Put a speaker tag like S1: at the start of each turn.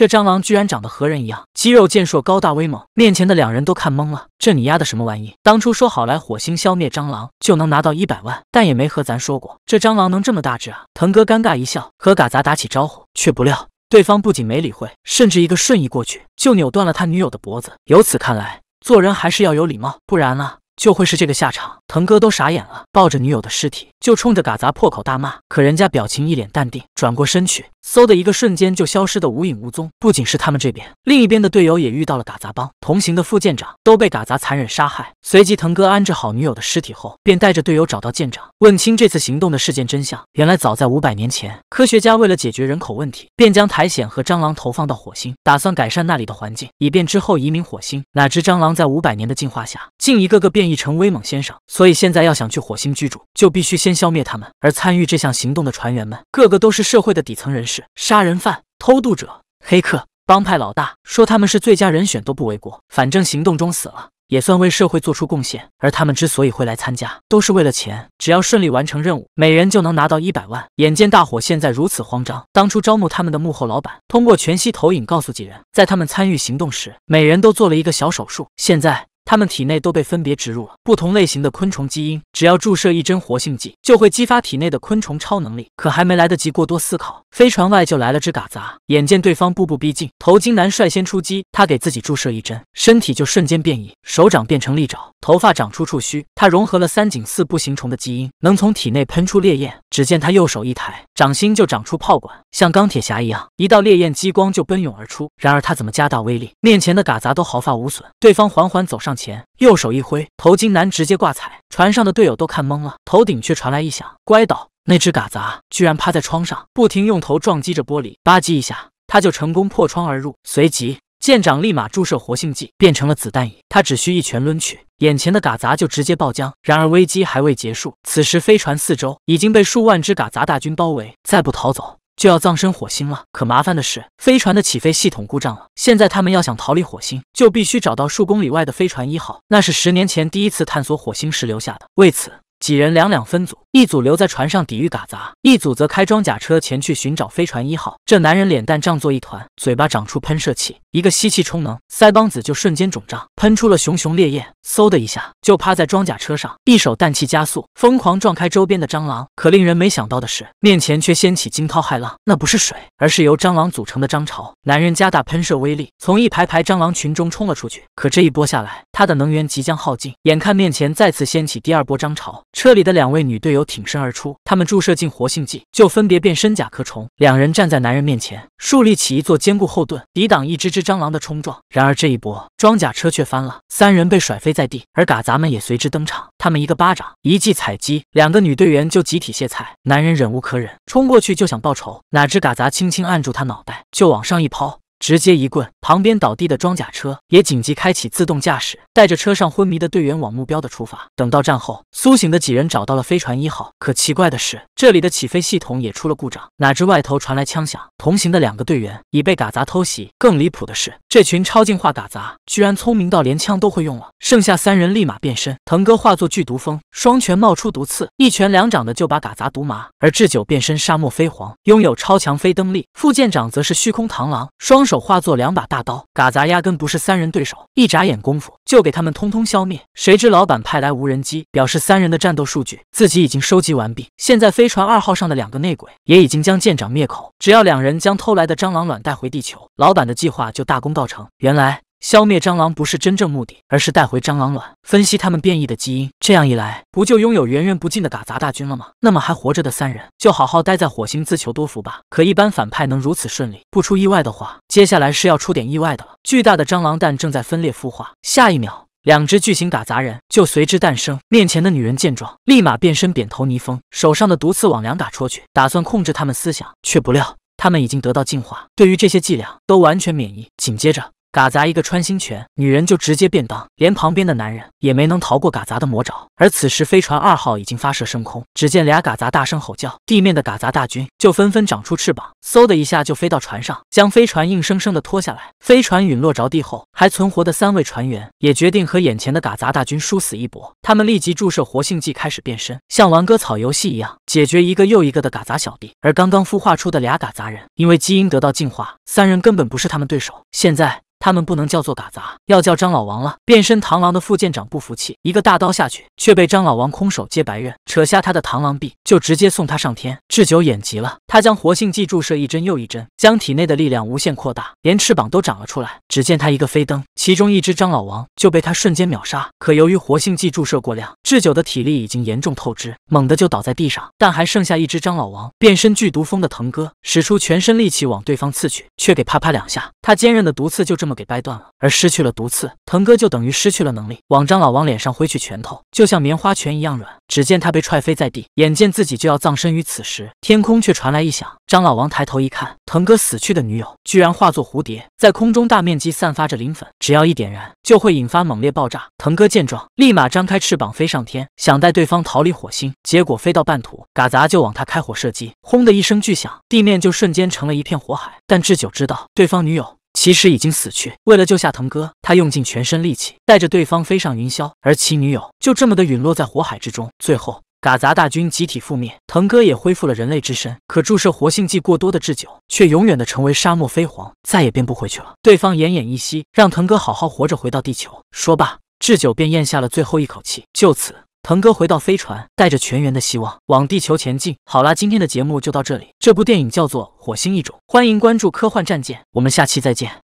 S1: 这蟑螂居然长得和人一样，肌肉健硕，高大威猛。面前的两人都看懵了，这你丫的什么玩意？当初说好来火星消灭蟑螂就能拿到一百万，但也没和咱说过这蟑螂能这么大只啊！腾哥尴尬一笑，和嘎杂打起招呼，却不料对方不仅没理会，甚至一个瞬移过去就扭断了他女友的脖子。由此看来，做人还是要有礼貌，不然呢就会是这个下场。腾哥都傻眼了，抱着女友的尸体就冲着嘎杂破口大骂，可人家表情一脸淡定，转过身去。嗖的一个瞬间就消失的无影无踪。不仅是他们这边，另一边的队友也遇到了嘎杂帮，同行的副舰长都被嘎杂残忍杀害。随即，腾哥安置好女友的尸体后，便带着队友找到舰长，问清这次行动的事件真相。原来，早在五百年前，科学家为了解决人口问题，便将苔藓和蟑螂投放到火星，打算改善那里的环境，以便之后移民火星。哪知蟑螂在五百年的进化下，竟一个个变异成威猛先生。所以现在要想去火星居住，就必须先消灭他们。而参与这项行动的船员们，个个都是社会的底层人士。是杀人犯、偷渡者、黑客、帮派老大，说他们是最佳人选都不为过。反正行动中死了，也算为社会做出贡献。而他们之所以会来参加，都是为了钱。只要顺利完成任务，每人就能拿到一百万。眼见大伙现在如此慌张，当初招募他们的幕后老板通过全息投影告诉几人，在他们参与行动时，每人都做了一个小手术。现在。他们体内都被分别植入了不同类型的昆虫基因，只要注射一针活性剂，就会激发体内的昆虫超能力。可还没来得及过多思考，飞船外就来了只嘎杂。眼见对方步步逼近，头巾男率先出击，他给自己注射一针，身体就瞬间变异，手掌变成利爪，头发长出触须。他融合了三井四步行虫的基因，能从体内喷出烈焰。只见他右手一抬，掌心就长出炮管，像钢铁侠一样，一道烈焰激光就奔涌而出。然而他怎么加大威力，面前的嘎杂都毫发无损。对方缓缓走上。前右手一挥，头巾男直接挂彩，船上的队友都看懵了，头顶却传来异响，乖倒，那只嘎杂居然趴在窗上，不停用头撞击着玻璃，吧唧一下，他就成功破窗而入，随即舰长立马注射活性剂，变成了子弹蚁，他只需一拳抡去，眼前的嘎杂就直接爆浆。然而危机还未结束，此时飞船四周已经被数万只嘎杂大军包围，再不逃走。就要葬身火星了。可麻烦的是，飞船的起飞系统故障了。现在他们要想逃离火星，就必须找到数公里外的飞船一号，那是十年前第一次探索火星时留下的。为此，几人两两分组，一组留在船上抵御嘎杂，一组则开装甲车前去寻找飞船一号。这男人脸蛋胀作一团，嘴巴长出喷射器，一个吸气充能，腮帮子就瞬间肿胀，喷出了熊熊烈焰，嗖的一下就趴在装甲车上，一手氮气加速，疯狂撞开周边的蟑螂。可令人没想到的是，面前却掀起惊涛骇浪，那不是水，而是由蟑螂组成的蟑潮。男人加大喷射威力，从一排排蟑螂群中冲了出去。可这一波下来，他的能源即将耗尽，眼看面前再次掀起第二波蟑潮。车里的两位女队友挺身而出，她们注射进活性剂，就分别变身甲壳虫。两人站在男人面前，树立起一座坚固后盾，抵挡一只只蟑螂的冲撞。然而这一波，装甲车却翻了，三人被甩飞在地，而嘎杂们也随之登场。他们一个巴掌，一记踩击，两个女队员就集体卸菜。男人忍无可忍，冲过去就想报仇，哪知嘎杂轻轻按住他脑袋，就往上一抛。直接一棍，旁边倒地的装甲车也紧急开启自动驾驶，带着车上昏迷的队员往目标的出发。等到战后苏醒的几人找到了飞船一号，可奇怪的是。这里的起飞系统也出了故障，哪知外头传来枪响，同行的两个队员已被嘎杂偷袭。更离谱的是，这群超进化嘎杂居然聪明到连枪都会用了。剩下三人立马变身，腾哥化作剧毒蜂，双拳冒出毒刺，一拳两掌的就把嘎杂毒麻。而智久变身沙漠飞蝗，拥有超强飞灯力。副舰长则是虚空螳螂，双手化作两把大刀，嘎杂压根不是三人对手，一眨眼功夫就给他们通通消灭。谁知老板派来无人机，表示三人的战斗数据自己已经收集完毕，现在飞。船二号上的两个内鬼也已经将舰长灭口，只要两人将偷来的蟑螂卵带回地球，老板的计划就大功告成。原来消灭蟑螂不是真正目的，而是带回蟑螂卵，分析他们变异的基因，这样一来，不就拥有源源不尽的嘎杂大军了吗？那么还活着的三人，就好好待在火星，自求多福吧。可一般反派能如此顺利，不出意外的话，接下来是要出点意外的了。巨大的蟑螂蛋正在分裂孵化，下一秒。两只巨型打杂人就随之诞生。面前的女人见状，立马变身扁头泥蜂，手上的毒刺往两打戳去，打算控制他们思想，却不料他们已经得到进化，对于这些伎俩都完全免疫。紧接着。嘎杂一个穿心拳，女人就直接便当，连旁边的男人也没能逃过嘎杂的魔爪。而此时，飞船二号已经发射升空，只见俩嘎杂大声吼叫，地面的嘎杂大军就纷纷长出翅膀，嗖的一下就飞到船上，将飞船硬生生的拖下来。飞船陨落着地后，还存活的三位船员也决定和眼前的嘎杂大军殊死一搏。他们立即注射活性剂，开始变身，像玩割草游戏一样解决一个又一个的嘎杂小弟。而刚刚孵化出的俩嘎杂人，因为基因得到进化，三人根本不是他们对手。现在。他们不能叫做嘎杂，要叫张老王了。变身螳螂的副舰长不服气，一个大刀下去，却被张老王空手接白刃，扯下他的螳螂臂，就直接送他上天。智久眼急了，他将活性剂注射一针又一针，将体内的力量无限扩大，连翅膀都长了出来。只见他一个飞蹬，其中一只张老王就被他瞬间秒杀。可由于活性剂注射过量，智久的体力已经严重透支，猛地就倒在地上。但还剩下一只张老王，变身剧毒蜂的腾哥使出全身力气往对方刺去，却给啪啪两下，他坚韧的毒刺就这么。给掰断了，而失去了毒刺，腾哥就等于失去了能力。往张老王脸上挥去拳头，就像棉花拳一样软。只见他被踹飞在地，眼见自己就要葬身于此时，天空却传来异响。张老王抬头一看，腾哥死去的女友居然化作蝴蝶，在空中大面积散发着磷粉，只要一点燃，就会引发猛烈爆炸。腾哥见状，立马张开翅膀飞上天，想带对方逃离火星。结果飞到半途，嘎杂就往他开火射击，轰的一声巨响，地面就瞬间成了一片火海。但智久知道对方女友。其实已经死去。为了救下腾哥，他用尽全身力气，带着对方飞上云霄，而其女友就这么的陨落在火海之中。最后，嘎杂大军集体覆灭，腾哥也恢复了人类之身。可注射活性剂过多的智久，却永远的成为沙漠飞蝗，再也变不回去了。对方奄奄一息，让腾哥好好活着回到地球。说罢，智久便咽下了最后一口气，就此。腾哥回到飞船，带着全员的希望往地球前进。好啦，今天的节目就到这里。这部电影叫做《火星异种》，欢迎关注科幻战舰，我们下期再见。